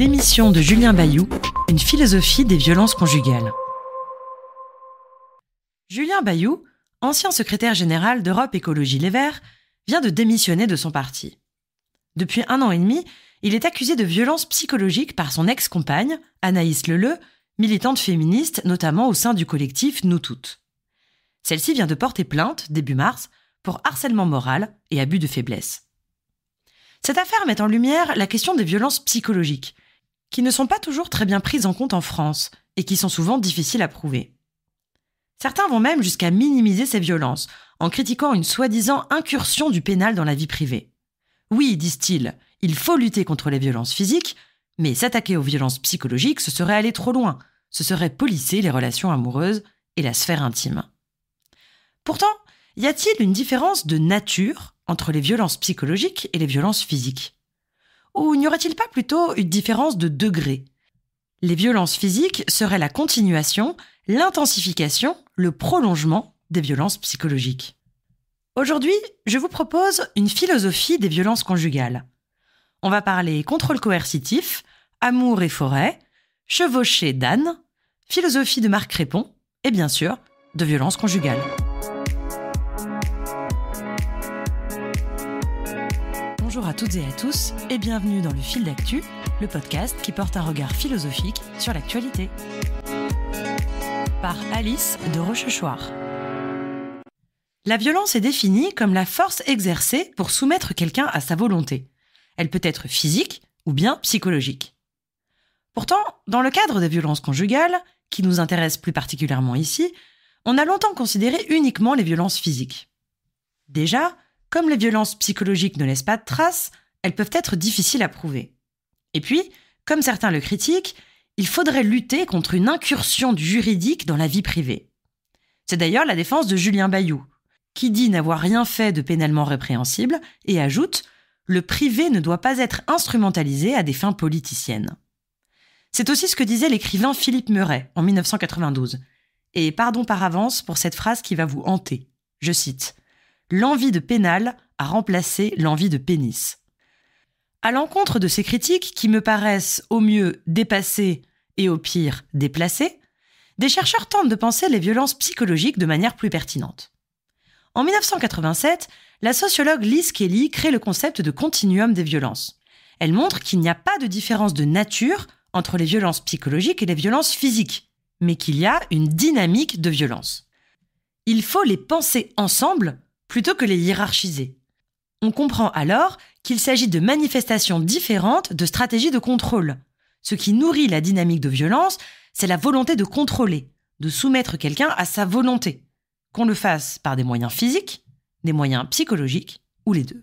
Démission de Julien Bayou, une philosophie des violences conjugales. Julien Bayou, ancien secrétaire général d'Europe Écologie Les Verts, vient de démissionner de son parti. Depuis un an et demi, il est accusé de violences psychologiques par son ex-compagne, Anaïs Leleu, militante féministe notamment au sein du collectif Nous Toutes. Celle-ci vient de porter plainte, début mars, pour harcèlement moral et abus de faiblesse. Cette affaire met en lumière la question des violences psychologiques, qui ne sont pas toujours très bien prises en compte en France et qui sont souvent difficiles à prouver. Certains vont même jusqu'à minimiser ces violences en critiquant une soi-disant incursion du pénal dans la vie privée. Oui, disent-ils, il faut lutter contre les violences physiques, mais s'attaquer aux violences psychologiques, ce serait aller trop loin, ce serait polisser les relations amoureuses et la sphère intime. Pourtant, y a-t-il une différence de nature entre les violences psychologiques et les violences physiques ou n'y aurait-il pas plutôt une différence de degré Les violences physiques seraient la continuation, l'intensification, le prolongement des violences psychologiques. Aujourd'hui, je vous propose une philosophie des violences conjugales. On va parler contrôle coercitif, amour et forêt, chevauchée d'âne, philosophie de Marc Répond et bien sûr de violences conjugales. Bonjour à toutes et à tous et bienvenue dans le fil d'actu, le podcast qui porte un regard philosophique sur l'actualité. Par Alice de Rochechouart. La violence est définie comme la force exercée pour soumettre quelqu'un à sa volonté. Elle peut être physique ou bien psychologique. Pourtant, dans le cadre des violences conjugales, qui nous intéressent plus particulièrement ici, on a longtemps considéré uniquement les violences physiques. Déjà, comme les violences psychologiques ne laissent pas de traces, elles peuvent être difficiles à prouver. Et puis, comme certains le critiquent, il faudrait lutter contre une incursion du juridique dans la vie privée. C'est d'ailleurs la défense de Julien Bayou, qui dit n'avoir rien fait de pénalement répréhensible et ajoute Le privé ne doit pas être instrumentalisé à des fins politiciennes. C'est aussi ce que disait l'écrivain Philippe Meuret en 1992. Et pardon par avance pour cette phrase qui va vous hanter. Je cite l'envie de pénal a remplacé l'envie de pénis. À l'encontre de ces critiques qui me paraissent au mieux dépassées et au pire déplacées, des chercheurs tentent de penser les violences psychologiques de manière plus pertinente. En 1987, la sociologue Liz Kelly crée le concept de continuum des violences. Elle montre qu'il n'y a pas de différence de nature entre les violences psychologiques et les violences physiques, mais qu'il y a une dynamique de violence. Il faut les penser ensemble plutôt que les hiérarchiser. On comprend alors qu'il s'agit de manifestations différentes de stratégies de contrôle. Ce qui nourrit la dynamique de violence, c'est la volonté de contrôler, de soumettre quelqu'un à sa volonté, qu'on le fasse par des moyens physiques, des moyens psychologiques ou les deux.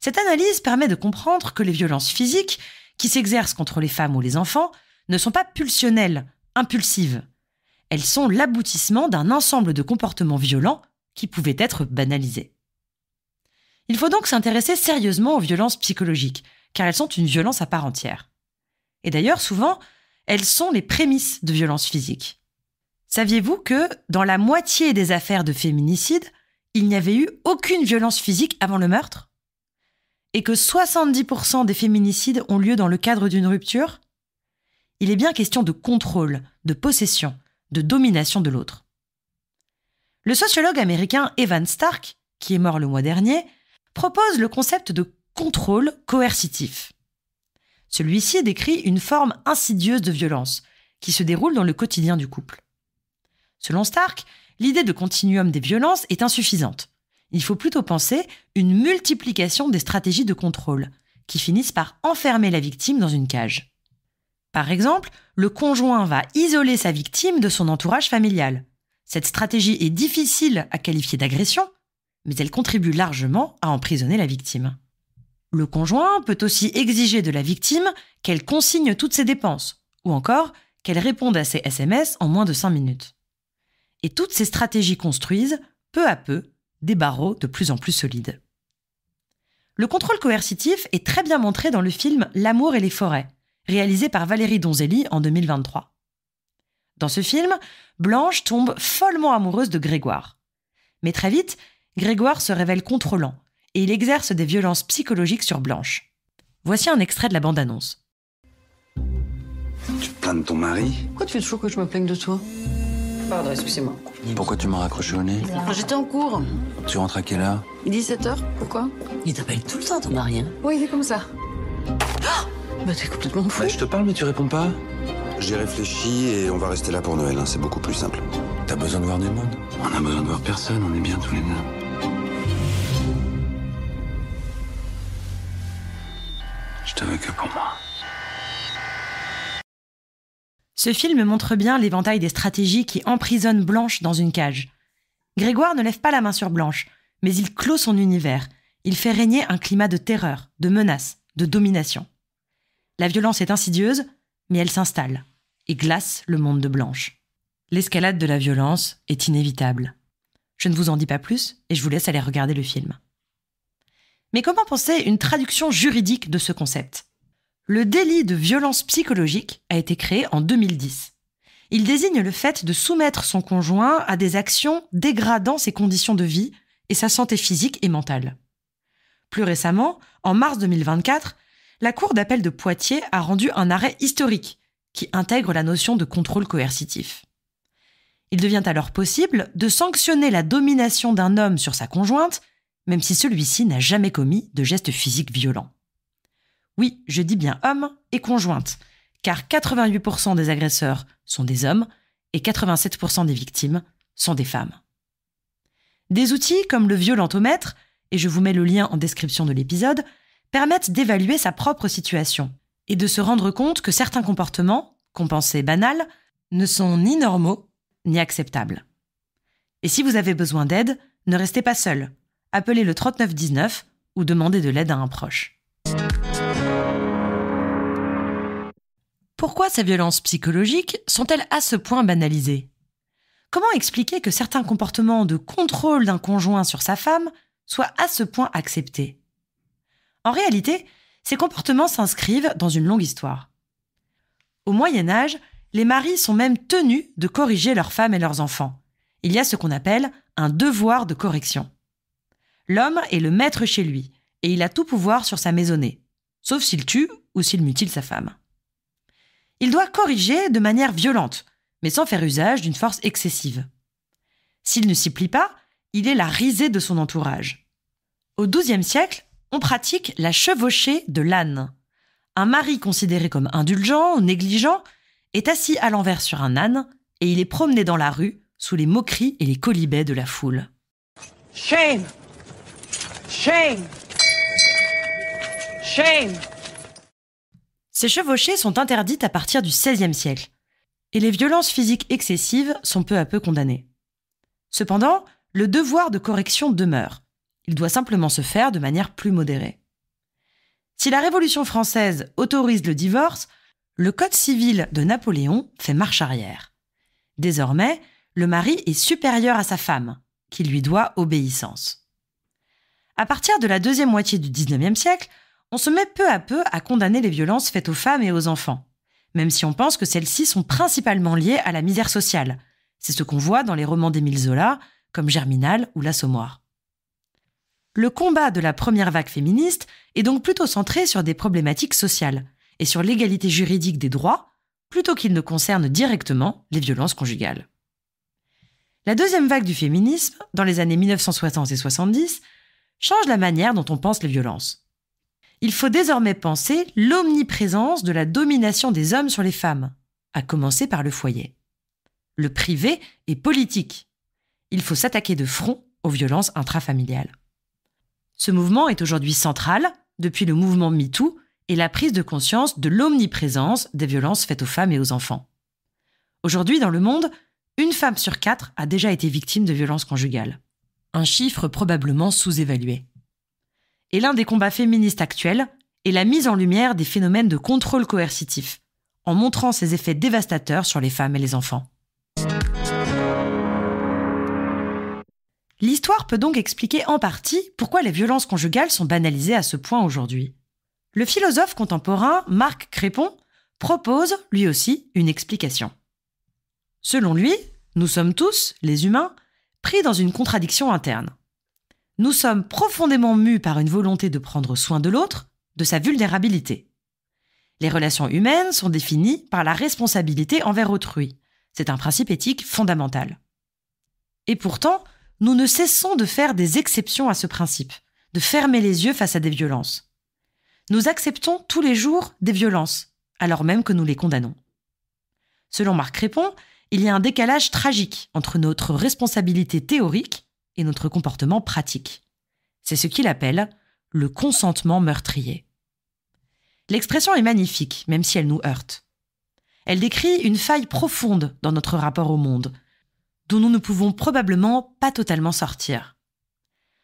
Cette analyse permet de comprendre que les violences physiques qui s'exercent contre les femmes ou les enfants ne sont pas pulsionnelles, impulsives. Elles sont l'aboutissement d'un ensemble de comportements violents qui pouvaient être banalisées. Il faut donc s'intéresser sérieusement aux violences psychologiques, car elles sont une violence à part entière. Et d'ailleurs, souvent, elles sont les prémices de violences physiques. Saviez-vous que, dans la moitié des affaires de féminicide, il n'y avait eu aucune violence physique avant le meurtre Et que 70% des féminicides ont lieu dans le cadre d'une rupture Il est bien question de contrôle, de possession, de domination de l'autre. Le sociologue américain Evan Stark, qui est mort le mois dernier, propose le concept de contrôle coercitif. Celui-ci décrit une forme insidieuse de violence qui se déroule dans le quotidien du couple. Selon Stark, l'idée de continuum des violences est insuffisante. Il faut plutôt penser une multiplication des stratégies de contrôle qui finissent par enfermer la victime dans une cage. Par exemple, le conjoint va isoler sa victime de son entourage familial, cette stratégie est difficile à qualifier d'agression, mais elle contribue largement à emprisonner la victime. Le conjoint peut aussi exiger de la victime qu'elle consigne toutes ses dépenses, ou encore qu'elle réponde à ses SMS en moins de 5 minutes. Et toutes ces stratégies construisent, peu à peu, des barreaux de plus en plus solides. Le contrôle coercitif est très bien montré dans le film L'amour et les forêts, réalisé par Valérie Donzelli en 2023. Dans ce film, Blanche tombe follement amoureuse de Grégoire. Mais très vite, Grégoire se révèle contrôlant et il exerce des violences psychologiques sur Blanche. Voici un extrait de la bande-annonce. Tu te plains de ton mari Pourquoi tu fais toujours que je me plaigne de toi Pardon, excusez-moi. Pourquoi tu m'as raccroché au nez ah, J'étais en cours. Tu rentres à quelle heure 17h. Pourquoi Il t'appelle tout le temps, ton mari. Hein oui, est comme ça. Ah bah t'es complètement fou. Bah, je te parle, mais tu réponds pas. J'ai réfléchi et on va rester là pour Noël, hein. c'est beaucoup plus simple. T'as besoin de voir des monde On a besoin de voir personne, on est bien tous les deux. Je te veux que pour moi. Ce film montre bien l'éventail des stratégies qui emprisonnent Blanche dans une cage. Grégoire ne lève pas la main sur Blanche, mais il clôt son univers. Il fait régner un climat de terreur, de menace, de domination. La violence est insidieuse, mais elle s'installe et glace le monde de Blanche. L'escalade de la violence est inévitable. Je ne vous en dis pas plus et je vous laisse aller regarder le film. Mais comment penser une traduction juridique de ce concept Le délit de violence psychologique a été créé en 2010. Il désigne le fait de soumettre son conjoint à des actions dégradant ses conditions de vie et sa santé physique et mentale. Plus récemment, en mars 2024, la Cour d'appel de Poitiers a rendu un arrêt historique qui intègre la notion de contrôle coercitif. Il devient alors possible de sanctionner la domination d'un homme sur sa conjointe, même si celui-ci n'a jamais commis de gestes physiques violents. Oui, je dis bien homme et conjointe, car 88% des agresseurs sont des hommes et 87% des victimes sont des femmes. Des outils comme le violentomètre, et je vous mets le lien en description de l'épisode, permettent d'évaluer sa propre situation et de se rendre compte que certains comportements, qu'on pensait banals, ne sont ni normaux ni acceptables. Et si vous avez besoin d'aide, ne restez pas seul. Appelez le 3919 ou demandez de l'aide à un proche. Pourquoi ces violences psychologiques sont-elles à ce point banalisées Comment expliquer que certains comportements de contrôle d'un conjoint sur sa femme soient à ce point acceptés en réalité, ces comportements s'inscrivent dans une longue histoire. Au Moyen Âge, les maris sont même tenus de corriger leurs femmes et leurs enfants. Il y a ce qu'on appelle un devoir de correction. L'homme est le maître chez lui, et il a tout pouvoir sur sa maisonnée, sauf s'il tue ou s'il mutile sa femme. Il doit corriger de manière violente, mais sans faire usage d'une force excessive. S'il ne s'y plie pas, il est la risée de son entourage. Au XIIe siècle, on pratique la chevauchée de l'âne. Un mari considéré comme indulgent, ou négligent, est assis à l'envers sur un âne et il est promené dans la rue sous les moqueries et les colibets de la foule. Shame Shame Shame Ces chevauchées sont interdites à partir du XVIe siècle et les violences physiques excessives sont peu à peu condamnées. Cependant, le devoir de correction demeure il doit simplement se faire de manière plus modérée. Si la Révolution française autorise le divorce, le Code civil de Napoléon fait marche arrière. Désormais, le mari est supérieur à sa femme, qui lui doit obéissance. À partir de la deuxième moitié du XIXe siècle, on se met peu à peu à condamner les violences faites aux femmes et aux enfants, même si on pense que celles-ci sont principalement liées à la misère sociale. C'est ce qu'on voit dans les romans d'Émile Zola, comme Germinal ou L'Assommoir le combat de la première vague féministe est donc plutôt centré sur des problématiques sociales et sur l'égalité juridique des droits, plutôt qu'il ne concerne directement les violences conjugales. La deuxième vague du féminisme, dans les années 1960 et 70, change la manière dont on pense les violences. Il faut désormais penser l'omniprésence de la domination des hommes sur les femmes, à commencer par le foyer. Le privé est politique. Il faut s'attaquer de front aux violences intrafamiliales. Ce mouvement est aujourd'hui central depuis le mouvement MeToo et la prise de conscience de l'omniprésence des violences faites aux femmes et aux enfants. Aujourd'hui, dans le monde, une femme sur quatre a déjà été victime de violences conjugales. Un chiffre probablement sous-évalué. Et l'un des combats féministes actuels est la mise en lumière des phénomènes de contrôle coercitif, en montrant ses effets dévastateurs sur les femmes et les enfants. L'histoire peut donc expliquer en partie pourquoi les violences conjugales sont banalisées à ce point aujourd'hui. Le philosophe contemporain Marc Crépon propose, lui aussi, une explication. Selon lui, nous sommes tous, les humains, pris dans une contradiction interne. Nous sommes profondément mus par une volonté de prendre soin de l'autre, de sa vulnérabilité. Les relations humaines sont définies par la responsabilité envers autrui. C'est un principe éthique fondamental. Et pourtant, nous ne cessons de faire des exceptions à ce principe, de fermer les yeux face à des violences. Nous acceptons tous les jours des violences, alors même que nous les condamnons. Selon Marc Répond, il y a un décalage tragique entre notre responsabilité théorique et notre comportement pratique. C'est ce qu'il appelle le consentement meurtrier. L'expression est magnifique, même si elle nous heurte. Elle décrit une faille profonde dans notre rapport au monde, dont nous ne pouvons probablement pas totalement sortir.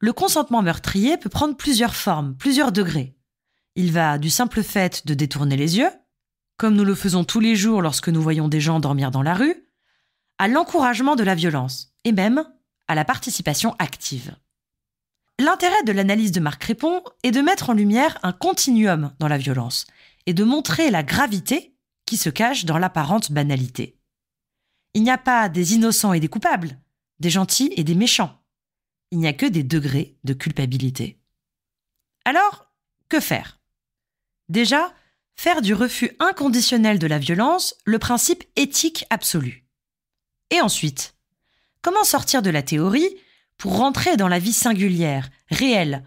Le consentement meurtrier peut prendre plusieurs formes, plusieurs degrés. Il va du simple fait de détourner les yeux, comme nous le faisons tous les jours lorsque nous voyons des gens dormir dans la rue, à l'encouragement de la violence, et même à la participation active. L'intérêt de l'analyse de Marc Crépon est de mettre en lumière un continuum dans la violence et de montrer la gravité qui se cache dans l'apparente banalité. Il n'y a pas des innocents et des coupables, des gentils et des méchants. Il n'y a que des degrés de culpabilité. Alors, que faire Déjà, faire du refus inconditionnel de la violence le principe éthique absolu. Et ensuite, comment sortir de la théorie pour rentrer dans la vie singulière, réelle,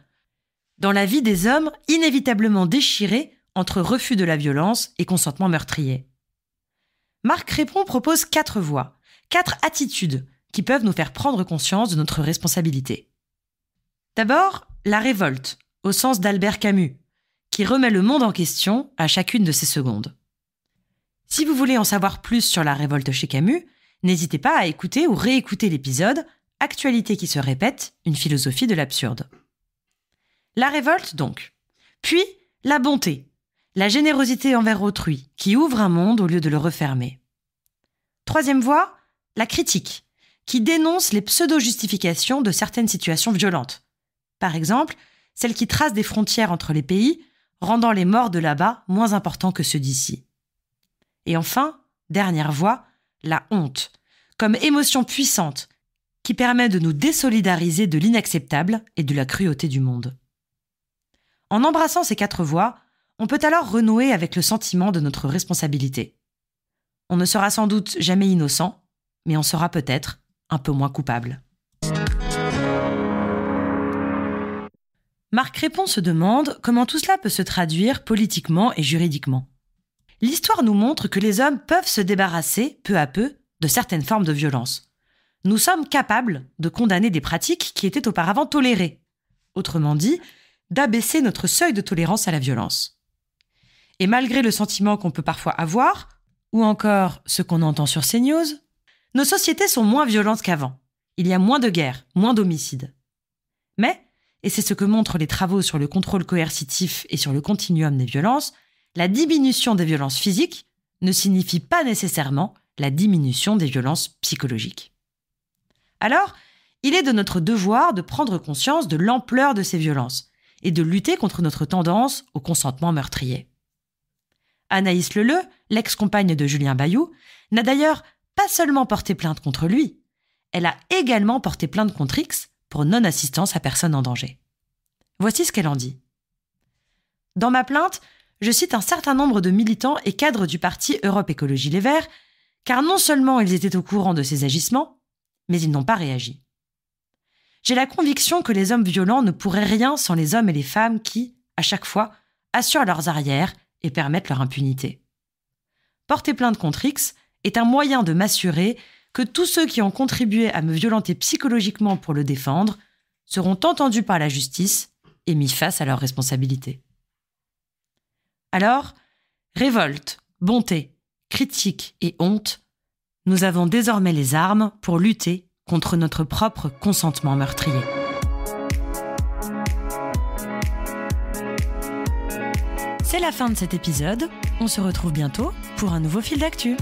dans la vie des hommes inévitablement déchirés entre refus de la violence et consentement meurtrier Marc Répond propose quatre voies, quatre attitudes qui peuvent nous faire prendre conscience de notre responsabilité. D'abord, la révolte, au sens d'Albert Camus, qui remet le monde en question à chacune de ses secondes. Si vous voulez en savoir plus sur la révolte chez Camus, n'hésitez pas à écouter ou réécouter l'épisode Actualité qui se répète, une philosophie de l'absurde. La révolte donc. Puis la bonté, la générosité envers autrui, qui ouvre un monde au lieu de le refermer. Troisième voie, la critique, qui dénonce les pseudo-justifications de certaines situations violentes. Par exemple, celle qui trace des frontières entre les pays, rendant les morts de là-bas moins importants que ceux d'ici. Et enfin, dernière voie, la honte, comme émotion puissante qui permet de nous désolidariser de l'inacceptable et de la cruauté du monde. En embrassant ces quatre voies, on peut alors renouer avec le sentiment de notre responsabilité. On ne sera sans doute jamais innocent, mais on sera peut-être un peu moins coupable. Marc Répond se demande comment tout cela peut se traduire politiquement et juridiquement. L'histoire nous montre que les hommes peuvent se débarrasser, peu à peu, de certaines formes de violence. Nous sommes capables de condamner des pratiques qui étaient auparavant tolérées. Autrement dit, d'abaisser notre seuil de tolérance à la violence. Et malgré le sentiment qu'on peut parfois avoir, ou encore ce qu'on entend sur ces news, nos sociétés sont moins violentes qu'avant. Il y a moins de guerres, moins d'homicides. Mais, et c'est ce que montrent les travaux sur le contrôle coercitif et sur le continuum des violences, la diminution des violences physiques ne signifie pas nécessairement la diminution des violences psychologiques. Alors, il est de notre devoir de prendre conscience de l'ampleur de ces violences et de lutter contre notre tendance au consentement meurtrier. Anaïs Leleu, l'ex-compagne de Julien Bayou, n'a d'ailleurs pas seulement porté plainte contre lui, elle a également porté plainte contre X pour non-assistance à personne en danger. Voici ce qu'elle en dit. Dans ma plainte, je cite un certain nombre de militants et cadres du parti Europe Écologie Les Verts, car non seulement ils étaient au courant de ces agissements, mais ils n'ont pas réagi. J'ai la conviction que les hommes violents ne pourraient rien sans les hommes et les femmes qui, à chaque fois, assurent leurs arrières permettre leur impunité. Porter plainte contre X est un moyen de m'assurer que tous ceux qui ont contribué à me violenter psychologiquement pour le défendre seront entendus par la justice et mis face à leurs responsabilités. Alors, révolte, bonté, critique et honte, nous avons désormais les armes pour lutter contre notre propre consentement meurtrier. C'est la fin de cet épisode. On se retrouve bientôt pour un nouveau fil d'actu.